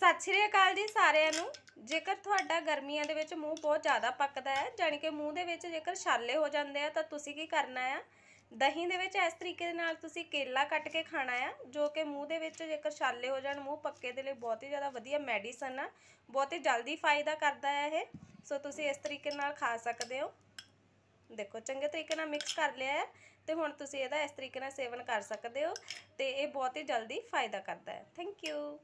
ਸਤਿ ਸ਼੍ਰੀ ਅਕਾਲ ਜੀ ਸਾਰਿਆਂ ਨੂੰ ਜੇਕਰ ਤੁਹਾਡਾ ਗਰਮੀਆਂ ਦੇ ਵਿੱਚ ਮੂੰਹ ਬਹੁਤ ਜ਼ਿਆਦਾ ਪੱਕਦਾ ਹੈ ਜਾਨੀ ਕਿ ਮੂੰਹ ਦੇ ਵਿੱਚ ਜੇਕਰ ਛਾਲੇ ਹੋ ਜਾਂਦੇ ਆ ਤਾਂ ਤੁਸੀਂ ਕੀ ਕਰਨਾ ਆ ਦਹੀਂ ਦੇ ਵਿੱਚ ਇਸ ਤਰੀਕੇ ਦੇ ਨਾਲ ਤੁਸੀਂ ਕੇਲਾ ਕੱਟ ਕੇ ਖਾਣਾ ਆ ਜੋ ਕਿ ਮੂੰਹ ਦੇ ਵਿੱਚ ਜੇਕਰ ਛਾਲੇ ਹੋ ਜਾਣ ਮੂੰਹ ਪੱਕੇ ਦੇ ਲਈ ਬਹੁਤ ਹੀ ਜ਼ਿਆਦਾ ਵਧੀਆ ਮੈਡੀਸਨ ਆ ਬਹੁਤ ਹੀ ਜਲਦੀ ਫਾਇਦਾ ਕਰਦਾ ਹੈ ਇਹ ਸੋ ਤੁਸੀਂ ਇਸ ਤਰੀਕੇ ਨਾਲ ਖਾ ਸਕਦੇ ਹੋ ਦੇਖੋ ਚੰਗੇ ਤਰੀਕੇ ਨਾਲ ਮਿਕਸ ਕਰ ਲਿਆ ਹੈ ਤੇ ਹੁਣ ਤੁਸੀਂ ਇਹਦਾ ਇਸ ਤਰੀਕੇ ਨਾਲ ਸੇਵਨ ਕਰ ਸਕਦੇ ਹੋ ਤੇ ਇਹ ਬਹੁਤ ਹੀ ਜਲਦੀ ਫਾਇਦਾ ਕਰਦਾ ਹੈ ਥੈਂਕ ਯੂ